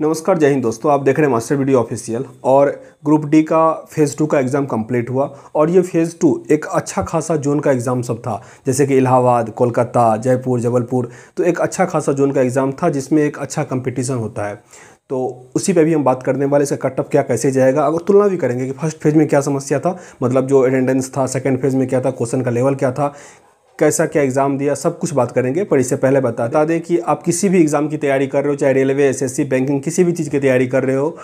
नमस्कार जय हिंद दोस्तों आप देख रहे हैं मास्टर वीडियो ऑफिशियल और ग्रुप डी का फेज़ टू का एग्ज़ाम कंप्लीट हुआ और ये फेज़ टू एक अच्छा खासा जोन का एग्ज़ाम सब था जैसे कि इलाहाबाद कोलकाता जयपुर जबलपुर तो एक अच्छा खासा जोन का एग्ज़ाम था जिसमें एक अच्छा कंपटीशन होता है तो उसी पे भी हम बात करने वाले इसका कटअप क्या कैसे जाएगा अगर तुलना भी करेंगे कि फर्स्ट फेज़ में क्या समस्या था मतलब जो अटेंडेंस था सेकंड फेज़ में क्या था क्वेश्चन का लेवल क्या था कैसा क्या एग्ज़ाम दिया सब कुछ बात करेंगे पर इससे पहले बता दें कि आप किसी भी एग्ज़ाम की तैयारी कर रहे हो चाहे रेलवे एसएससी बैंकिंग किसी भी चीज़ की तैयारी कर रहे हो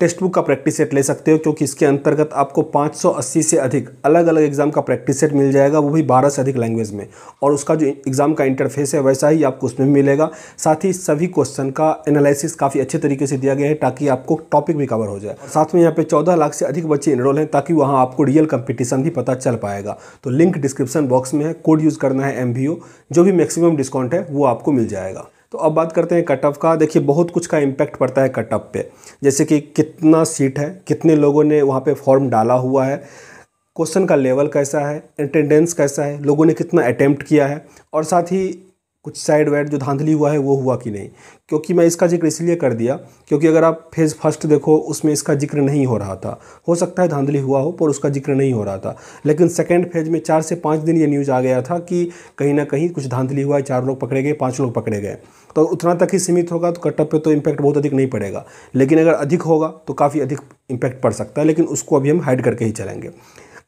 टेक्स्ट बुक का प्रैक्टिस सेट ले सकते हो क्योंकि इसके अंतर्गत आपको 580 से अधिक अलग अलग एग्जाम का प्रैक्टिस सेट मिल जाएगा वो भी 12 से अधिक लैंग्वेज में और उसका जो एग्ज़ाम का इंटरफेस है वैसा ही आपको उसमें मिलेगा साथ ही सभी क्वेश्चन का एनालिसिस काफ़ी अच्छे तरीके से दिया गया है ताकि आपको टॉपिक भी कवर हो जाए साथ में यहाँ पर चौदह लाख से अधिक बच्चे इनरोल हैं ताकि वहाँ आपको रियल कंपिटिशन भी पता चल पाएगा तो लिंक डिस्क्रिप्शन बॉक्स में है कोड यूज़ करना है एम जो भी मैक्सिमम डिस्काउंट है वो आपको मिल जाएगा तो अब बात करते हैं कट ऑफ का देखिए बहुत कुछ का इम्पैक्ट पड़ता है कट ऑफ पे जैसे कि कितना सीट है कितने लोगों ने वहाँ पे फॉर्म डाला हुआ है क्वेश्चन का लेवल कैसा है अटेंडेंस कैसा है लोगों ने कितना अटैम्प्ट किया है और साथ ही कुछ साइड वाइड जो धांधली हुआ है वो हुआ कि नहीं क्योंकि मैं इसका जिक्र इसलिए कर दिया क्योंकि अगर आप फेज़ फर्स्ट देखो उसमें इसका जिक्र नहीं हो रहा था हो सकता है धांधली हुआ हो पर उसका जिक्र नहीं हो रहा था लेकिन सेकेंड फेज़ में चार से पाँच दिन ये न्यूज़ आ गया था कि कहीं ना कहीं कुछ धांधली हुआ है चार लोग पकड़े गए पाँच लोग पकड़े गए तो उतना तक ही सीमित होगा तो कटअप पर तो इम्पैक्ट बहुत अधिक नहीं पड़ेगा लेकिन अगर अधिक होगा तो काफ़ी अधिक इम्पैक्ट पड़ सकता है लेकिन उसको अभी हम हाइड करके ही चलेंगे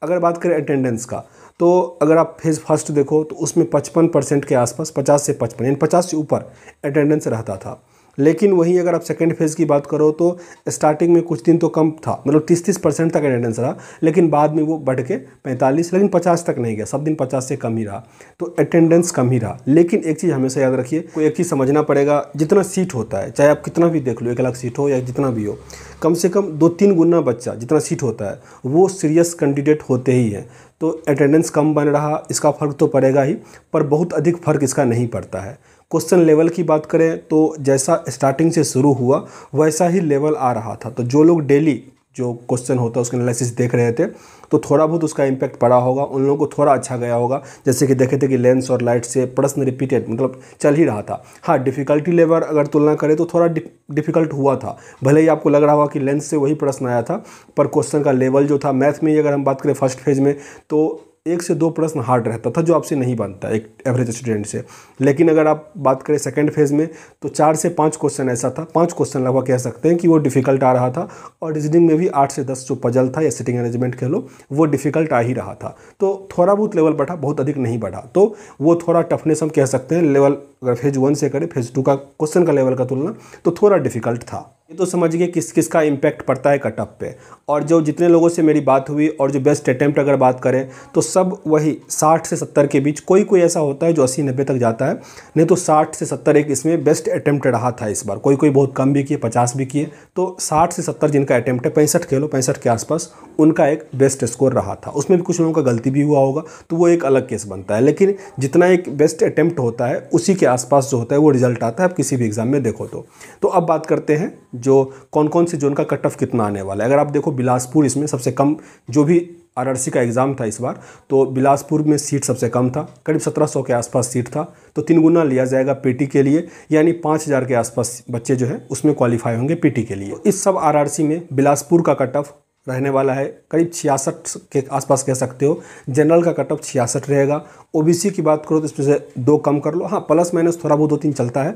अगर बात करें अटेंडेंस का तो अगर आप फेज फर्स्ट देखो तो उसमें पचपन परसेंट के आसपास पचास से पचपन यानी पचास से ऊपर अटेंडेंस रहता था लेकिन वहीं अगर आप सेकेंड फेज़ की बात करो तो स्टार्टिंग में कुछ दिन तो कम था मतलब तीस तीस परसेंट तक अटेंडेंस रहा लेकिन बाद में वो बढ़ के पैंतालीस लेकिन पचास तक नहीं गया सब दिन पचास से कम ही रहा तो अटेंडेंस कम ही रहा लेकिन एक चीज़ हमेशा याद रखिए कोई एक चीज़ समझना पड़ेगा जितना सीट होता है चाहे आप कितना भी देख लो एक अलग सीट हो या जितना भी हो कम से कम दो तीन गुना बच्चा जितना सीट होता है वो सीरियस कैंडिडेट होते ही हैं तो अटेंडेंस कम बन रहा इसका फ़र्क तो पड़ेगा ही पर बहुत अधिक फ़र्क इसका नहीं पड़ता है क्वेश्चन लेवल की बात करें तो जैसा स्टार्टिंग से शुरू हुआ वैसा ही लेवल आ रहा था तो जो लोग डेली जो क्वेश्चन होता है उसके एनालिसिस देख रहे थे तो थोड़ा बहुत उसका इम्पैक्ट पड़ा होगा उन लोगों को थोड़ा अच्छा गया होगा जैसे कि देखे थे कि लेंस और लाइट से प्रश्न रिपीटेड मतलब चल ही रहा था हाँ डिफ़िकल्टी लेवल अगर तुलना करें तो थोड़ा डिफ़िकल्ट हुआ था भले ही आपको लग रहा होगा कि लेंस से वही प्रश्न आया था पर क्वेश्चन का लेवल जो था मैथ में ही अगर हम बात करें फर्स्ट फेज में तो एक से दो प्रश्न हार्ड रहता था जो आपसे नहीं बनता एक एवरेज स्टूडेंट से लेकिन अगर आप बात करें सेकेंड फेज़ में तो चार से पाँच क्वेश्चन ऐसा था पाँच क्वेश्चन लगभग कह सकते हैं कि वो डिफ़िकल्ट आ रहा था और रीजनिंग में भी आठ से दस जो पजल था या सिटिंग अरेंजमेंट कह लो वो डिफ़िकल्ट आ ही रहा था तो थोड़ा बहुत लेवल बढ़ा बहुत अधिक नहीं बढ़ा तो वो थोड़ा टफनेस हम कह सकते हैं लेवल अगर फेज़ वन से करें फेज़ टू का क्वेश्चन का लेवल का तुलना तो थोड़ा डिफ़िकल्ट था ये तो समझिए किस किस का इम्पैक्ट पड़ता है कटअप पे और जो जितने लोगों से मेरी बात हुई और जो बेस्ट अटैम्प्ट अगर बात करें तो सब वही 60 से 70 के बीच कोई कोई ऐसा होता है जो 80 नब्बे तक जाता है नहीं तो 60 से 70 एक इसमें बेस्ट अटैम्प्ट रहा था इस बार कोई कोई बहुत कम भी किए 50 भी किए तो साठ से सत्तर जिनका अटैम्प्ट है पैंसठ खेलो पैंसठ के आसपास उनका एक बेस्ट स्कोर रहा था उसमें भी कुछ लोगों का गलती भी हुआ होगा तो वो एक अलग केस बनता है लेकिन जितना एक बेस्ट अटैम्प्ट होता है उसी के आसपास जो होता है वो रिजल्ट आता है आप किसी भी एग्ज़ाम में देखो तो।, तो अब बात करते हैं जो कौन कौन से जोन का कट ऑफ कितना आने वाला है अगर आप देखो बिलासपुर इसमें सबसे कम जो भी आर का एग्ज़ाम था इस बार तो बिलासपुर में सीट सबसे कम था करीब 1700 के आसपास सीट था तो तीन गुना लिया जाएगा पीटी के लिए यानी 5000 के आसपास बच्चे जो है उसमें क्वालिफाई होंगे पीटी के लिए इस सब आरआरसी में बिलासपुर का कट ऑफ रहने वाला है करीब छियासठ के आसपास कह सकते हो जनरल का कटअप छियासठ रहेगा ओबीसी की बात करो तो इसमें से दो कम कर लो हाँ प्लस माइनस थोड़ा बहुत दो तीन चलता है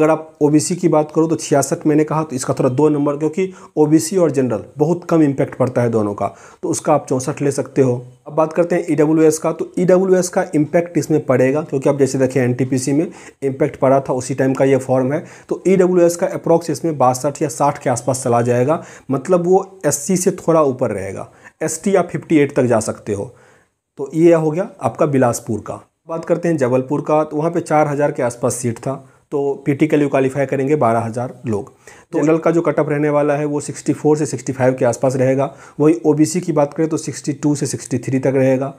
अगर आप ओबीसी की बात करो तो छियासठ मैंने कहा तो इसका थोड़ा दो नंबर क्योंकि ओबीसी और जनरल बहुत कम इम्पैक्ट पड़ता है दोनों का तो उसका आप चौंसठ ले सकते हो अब बात करते हैं ई e का तो ई e का इम्पैक्ट इसमें पड़ेगा क्योंकि आप जैसे देखें एनटीपीसी में इम्पैक्ट पड़ा था उसी टाइम का ये फॉर्म है तो ई e का अप्रॉक्स इसमें बासठ या साठ के आसपास चला जाएगा मतलब वो एस से थोड़ा ऊपर रहेगा एस या फिफ्टी तक जा सकते हो तो ये हो गया आपका बिलासपुर का बात करते हैं जबलपुर का तो वहाँ पे हज़ार के आसपास सीट था तो पीटी के लिए क्वालिफाई करेंगे 12000 लोग तो जनरल का जो कटअप रहने वाला है वो 64 से 65 के आसपास रहेगा वहीं ओबीसी की बात करें तो 62 से 63 तक रहेगा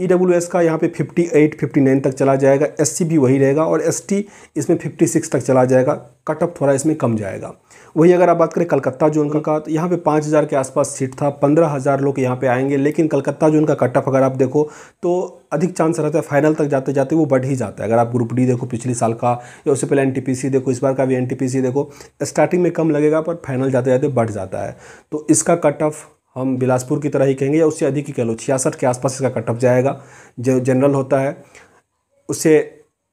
ई डब्ल्यू एस का यहाँ पे 58, 59 तक चला जाएगा एस सी भी वही रहेगा और एस टी इसमें 56 तक चला जाएगा कट ऑफ थोड़ा इसमें कम जाएगा वही अगर आप बात करें कलकत्ता जोन का का तो यहाँ पे 5000 के आसपास सीट था 15000 लोग यहाँ पे आएंगे लेकिन कलकत्ता जोन का कट ऑफ अगर आप देखो तो अधिक चांस रहता है फाइनल तक जाते जाते वो बढ़ ही जाता है अगर आप ग्रुप डी देखो पिछले साल का या उससे पहले एन देखो इस बार का भी एन देखो स्टार्टिंग में कम लगेगा पर फाइनल जाते जाते बढ़ जाता है तो इसका कट ऑफ हम बिलासपुर की तरह ही कहेंगे या उससे अधिक ही कह लो छियासठ के आसपास इसका कटअप जाएगा जो जनरल होता है उससे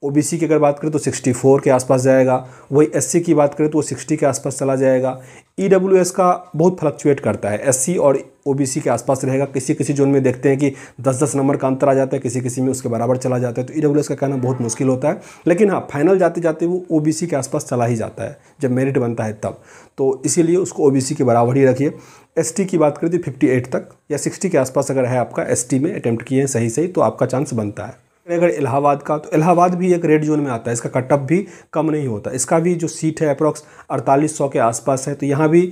ओबीसी की अगर बात करें तो 64 के आसपास जाएगा वही एससी की बात करें तो वो 60 के आसपास चला जाएगा ईडब्ल्यूएस e का बहुत फ्लक्चुएट करता है एससी और ओबीसी के आसपास रहेगा किसी किसी जोन में देखते हैं कि 10-10 नंबर का अंतर आ जाता है किसी किसी में उसके बराबर चला जाता है तो ईडब्ल्यूएस e का कहना बहुत मुश्किल होता है लेकिन हाँ फाइनल जाते जाते वो सी के आसपास चला ही जाता है जब मेरिट बनता है तब तो इसीलिए उसको सी के बराबर ही रखिए एस की बात करें तो फिफ्टी तक या सिक्सटी के आसपास अगर है आपका एस में अटैम्प्ट किए हैं सही सही तो आपका चांस बनता है अगर इलाहाबाद का तो इलाहाबाद भी एक रेड जोन में आता है इसका कटअप भी कम नहीं होता इसका भी जो सीट है अप्रॉक्स अड़तालीस सौ के आसपास है तो यहाँ भी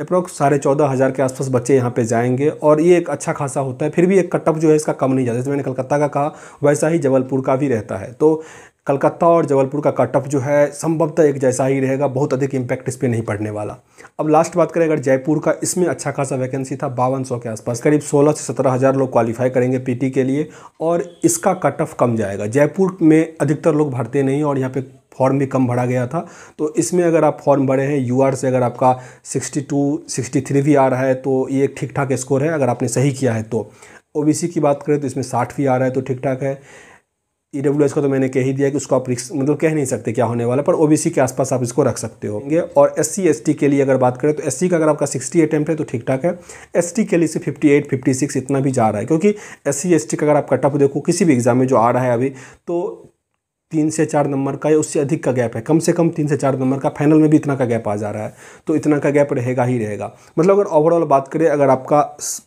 अप्रॉक्स साढ़े चौदह हज़ार के आसपास बच्चे यहाँ पे जाएंगे और ये एक अच्छा खासा होता है फिर भी एक कटअप जो है इसका कम नहीं जाता जैसे मैंने कलकत्ता का कहा वैसा ही जबलपुर का भी रहता है तो कलकत्ता और जबलपुर का कट ऑफ जो है संभवतः एक जैसा ही रहेगा बहुत अधिक इम्पैक्ट इस पर नहीं पड़ने वाला अब लास्ट बात करें अगर जयपुर का इसमें अच्छा खासा वैकेंसी था बावन सौ के आसपास करीब सोलह से सत्रह हज़ार लोग क्वालिफाई करेंगे पीटी के लिए और इसका कट ऑफ कम जाएगा जयपुर में अधिकतर लोग भरते नहीं और यहाँ पर फॉर्म भी कम भरा गया था तो इसमें अगर आप फॉर्म भरे हैं यू से अगर आपका 62, 63 भी आ रहा है तो ये एक ठीक ठाक स्कोर है अगर आपने सही किया है तो ओ की बात करें तो इसमें साठ भी आ रहा है तो ठीक ठाक है ई डब्ल्यू एस का तो मैंने कह ही दिया कि उसको आप रिक्स मतलब कह नहीं सकते क्या होने वाला पर ओ बी सी के आसपास आप इसको रख सकते होंगे और एस सी एस टी के लिए अगर बात करें तो एस सी का अगर आपका सिक्सटी अटैम्प्ट है तो ठीक ठाक है एस टी के लिए से फिफ्टी एट फिफ्टी सिक्स इतना भी जा रहा है क्योंकि एस सी एस टी का अगर आप कटअप देखो किसी भी एग्ज़ाम में जो आ रहा है अभी तो तीन से चार नंबर का या उससे अधिक का गैप है कम से कम तीन से चार नंबर का फाइनल में भी इतना का गैप आ जा रहा है तो इतना का गैप रहेगा ही रहेगा मतलब अगर ओवरऑल बात करें अगर आपका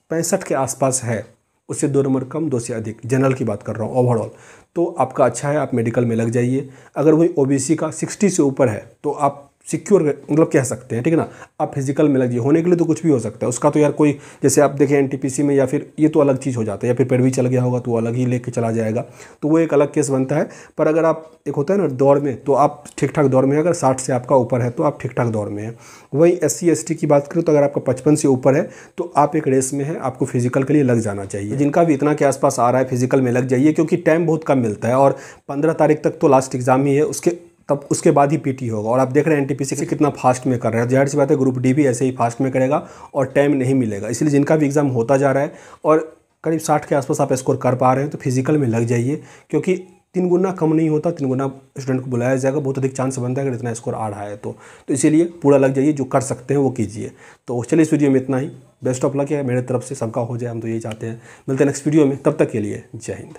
पैंसठ के आसपास है उससे दो नंबर कम दो से अधिक जनरल की बात कर रहा हूँ ओवरऑल तो आपका अच्छा है आप मेडिकल में लग जाइए अगर वही ओबीसी का सिक्सटी से ऊपर है तो आप सिक्योर मतलब कह सकते हैं ठीक है ना आप फिजिकल में लग जाइए होने के लिए तो कुछ भी हो सकता है उसका तो यार कोई जैसे आप देखें एनटीपीसी में या फिर ये तो अलग चीज़ हो जाता है या फिर पैरवी चल गया होगा तो अलग ही लेके चला जाएगा तो वो एक अलग केस बनता है पर अगर आप एक होता है ना दौड़ में तो आप ठीक ठाक दौड़ में अगर साठ से आपका ऊपर है तो आप ठीक ठाक दौड़ में हैं वहीं एस सी की बात करें तो अगर आपका पचपन से ऊपर है तो आप एक रेस में है आपको फिजिकल के लिए लग जाना चाहिए जिनका भी इतना के आसपास आ रहा है फिजिकल में लग जाइए क्योंकि टाइम बहुत कम मिलता है और पंद्रह तारीख तक तो लास्ट एग्ज़ाम ही है उसके तब उसके बाद ही पीटी होगा और आप देख रहे हैं एनटीपीसी से कितना फास्ट में कर रहा है जाहिर सी बात है ग्रुप डी भी ऐसे ही फास्ट में करेगा और टाइम नहीं मिलेगा इसलिए जिनका भी एग्ज़ाम होता जा रहा है और करीब साठ के आसपास आप स्कोर कर पा रहे हैं तो फिजिकल में लग जाइए क्योंकि तीन गुना कम नहीं होता तीन गुना स्टूडेंट को बुलाया जाएगा बहुत अधिक चांस बनता है अगर इतना स्कोर आ रहा है तो तो इसीलिए पूरा लग जाइए जो कर सकते हैं वो कीजिए तो चलिए इस वीडियो में इतना ही बेस्ट ऑफ लक है मेरे तरफ से सबका हो जाए हम तो यही चाहते हैं मिलते हैं नेक्स्ट वीडियो में तब तक के लिए जय हिंद